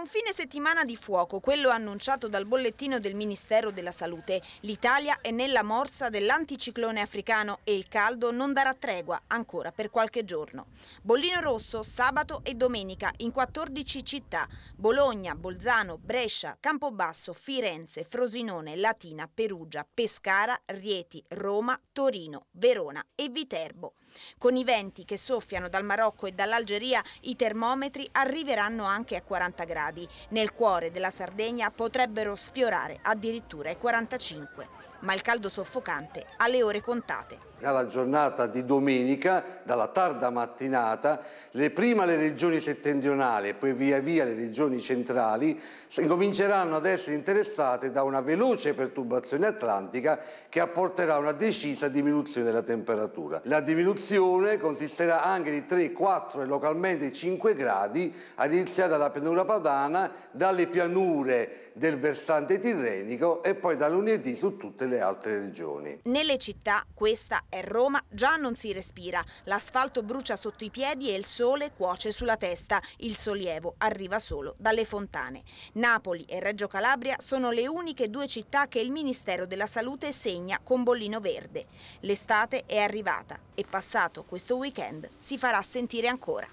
un fine settimana di fuoco, quello annunciato dal bollettino del Ministero della Salute. L'Italia è nella morsa dell'anticiclone africano e il caldo non darà tregua ancora per qualche giorno. Bollino rosso sabato e domenica in 14 città: Bologna, Bolzano, Brescia, Campobasso, Firenze, Frosinone, Latina, Perugia, Pescara, Rieti, Roma, Torino, Verona e Viterbo. Con i venti che soffiano dal Marocco e dall'Algeria, i termometri arriveranno anche a 40 gradi gradi, nel cuore della Sardegna potrebbero sfiorare addirittura i 45, ma il caldo soffocante alle ore contate alla giornata di domenica, dalla tarda mattinata, le, prima le regioni settentrionali e poi via via le regioni centrali incominceranno ad essere interessate da una veloce perturbazione atlantica che apporterà una decisa diminuzione della temperatura. La diminuzione consisterà anche di 3, 4 e localmente 5 gradi ad iniziare dalla pianura padana, dalle pianure del versante tirrenico e poi da lunedì su tutte le altre regioni. Nelle città questa è Roma, già non si respira, l'asfalto brucia sotto i piedi e il sole cuoce sulla testa, il sollievo arriva solo dalle fontane. Napoli e Reggio Calabria sono le uniche due città che il Ministero della Salute segna con bollino verde. L'estate è arrivata e passato questo weekend si farà sentire ancora.